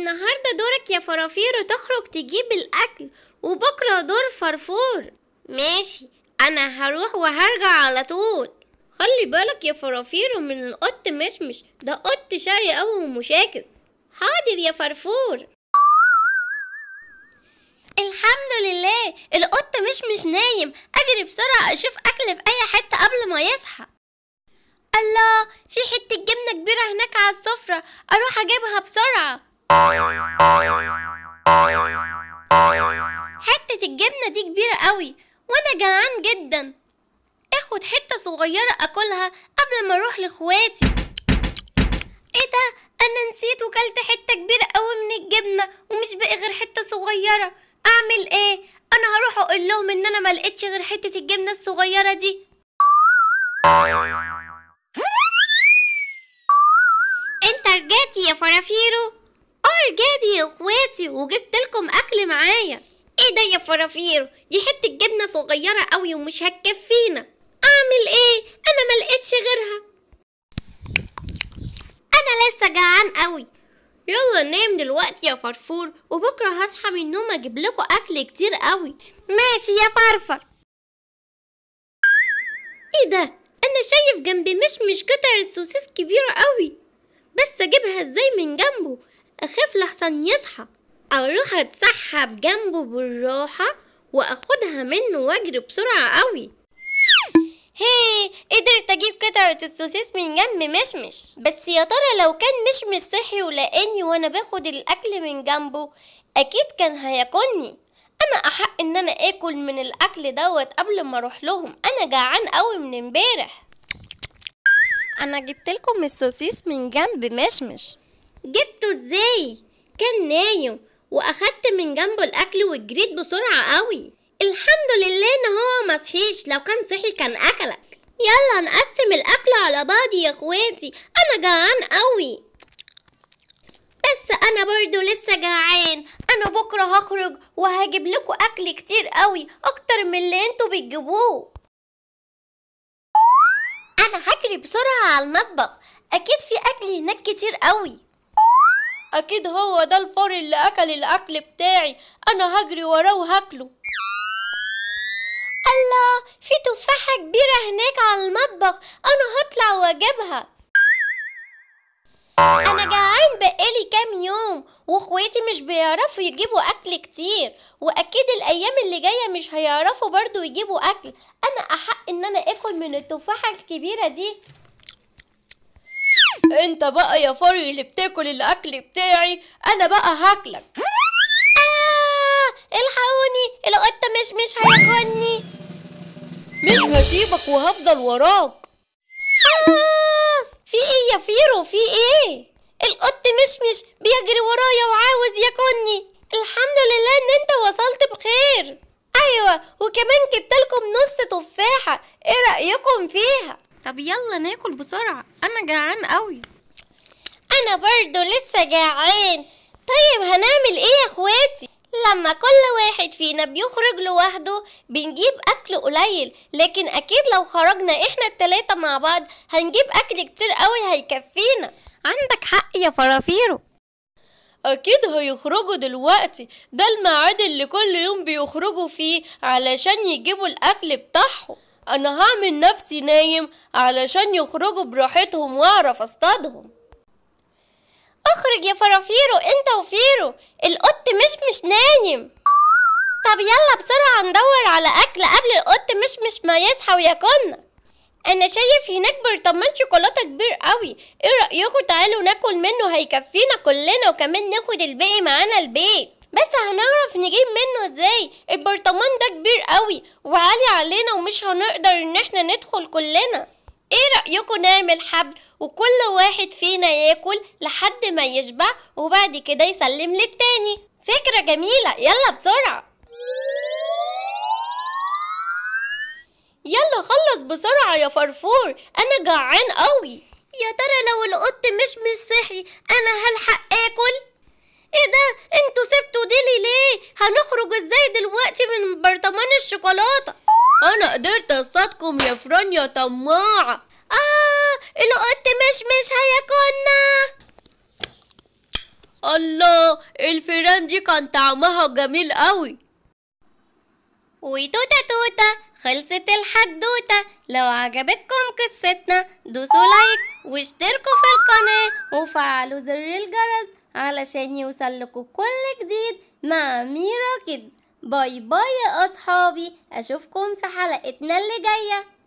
النهاردة دورك يا فرافير تخرج تجيب الأكل وبكرة دور فرفور ماشي أنا هروح وهرجع على طول خلي بالك يا فرافير من القط مشمش ده قط شقي أوي ومشاكس حاضر يا فرفور الحمد لله القط مشمش نايم أجري بسرعة أشوف أكل في أي حتة قبل ما يصحى الله في حتة جبنة كبيرة هناك على السفرة أروح أجيبها بسرعة حتة الجبنة دي كبيرة قوي وأنا جعان جدا اخد حتة صغيرة أكلها قبل ما أروح لإخواتي ايه ده أنا نسيت وكلت حتة كبيرة قوي من الجبنة ومش باقي غير حتة صغيرة أعمل ايه؟ أنا هروح أقول لهم إن أنا ملقتش غير حتة الجبنة الصغيرة دي أنت رجعت يا فرافيرو اخواتي وجبت لكم اكل معايا ايه ده يا فرافير دي حته جبنه صغيره قوي ومش هتكفينا اعمل ايه انا ما لقيتش غيرها انا لسه جعان قوي يلا نام دلوقتي يا فرفور وبكره هصحى من النوم اجيب لكم اكل كتير قوي ماشي يا فرفر ايه ده انا شايف جنبي مشمش قطع السوسيس كبيره قوي بس اجيبها ازاي من جنبه أخاف لحسن يصحى أروح أتسحب جنبه بالراحة وأخدها منه وأجري بسرعة قوي هي قدرت أجيب قطعة السوسيس من جنب مشمش بس يا ترى لو كان مشمش صحي ولقاني وأنا باخد الأكل من جنبه أكيد كان هياكلني أنا أحق إن أنا آكل من الأكل دوت قبل ما أروح لهم أنا جعان قوي من امبارح أنا جبتلكم السوسيس من جنب مشمش جبته ازاي كان نايم واخدت من جنبه الاكل وجريت بسرعه قوي الحمد لله ان هو مصحيش لو كان صحي كان اكلك يلا نقسم الاكل على بعض يا اخواتي انا جعان قوي بس انا برضو لسه جعان انا بكره هخرج وهجيب لكم اكل كتير قوي اكتر من اللي انتوا بتجيبوه انا هجري بسرعه على المطبخ اكيد في اكل هناك كتير قوي أكيد هو ده الفار اللي أكل الأكل بتاعي أنا هجري وراه وهاكله الله في تفاحة كبيرة هناك على المطبخ أنا هطلع وأجيبها أنا جعان بقالي كام يوم وإخواتي مش بيعرفوا يجيبوا أكل كتير وأكيد الأيام اللي جاية مش هيعرفوا برضو يجيبوا أكل أنا أحق إن أنا آكل من التفاحة الكبيرة دي انت بقى يا فري اللي بتاكل الاكل بتاعي انا بقى هاكلك آه الحقوني القطه مش مش هياكلني مش هسيبك وهفضل وراك آه في ايه يا فيرو في ايه القط مشمش بيجري ورايا وعاوز ياكلني الحمد لله ان انت وصلت بخير ايوه وكمان جبتلكم نص تفاحه ايه رايكم فيها طب يلا ناكل بسرعة أنا جعان قوي أنا برضو لسه جعان طيب هنعمل إيه يا إخواتي؟ لما كل واحد فينا بيخرج لوحده بنجيب أكل قليل لكن أكيد لو خرجنا إحنا التلاتة مع بعض هنجيب أكل كتير قوي هيكفينا عندك حق يا فرافيرو أكيد هيخرجوا دلوقتي ده الميعاد اللي كل يوم بيخرجوا فيه علشان يجيبوا الأكل بتاعهم أنا هعمل نفسي نايم علشان يخرجوا براحتهم وأعرف أصطادهم اخرج يا فرافيرو انت وفيرو القط مش مش نايم طب يلا بسرعة ندور على أكل قبل القط مش مش ما يصحى وياكلنا أنا شايف هناك برطمان شوكولاتة كبير قوي ايه رأيكم تعالوا ناكل منه هيكفينا كلنا وكمان ناخد الباقي معانا البيت بس هنعرف نجيب منه ازاي البرطمان ده كبير قوي وعالي علينا ومش هنقدر ان احنا ندخل كلنا ايه رأيكم نعمل حبل وكل واحد فينا ياكل لحد ما يشبع وبعد كده يسلم للتاني فكرة جميلة يلا بسرعة يلا خلص بسرعة يا فرفور أنا جعان قوي يا ترى لو القط مش مش صحي أنا هلحق آكل ايه ده انتوا سبتوا ديلي ليه هنخرج ازاي دلوقتي من برطمان الشوكولاته انا قدرت اصطادكم يا فران يا طماعه اه الوقت مش مش هياكلنا الله الفيران دي كان طعمها جميل قوي وتوتة توتة خلصت الحدوتة لو عجبتكم قصتنا دوسوا لايك واشتركوا في القناة وفعلوا زر الجرس علشان لكم كل جديد مع ميرا كيدز باي باي يا أصحابي أشوفكم في حلقتنا اللي جاية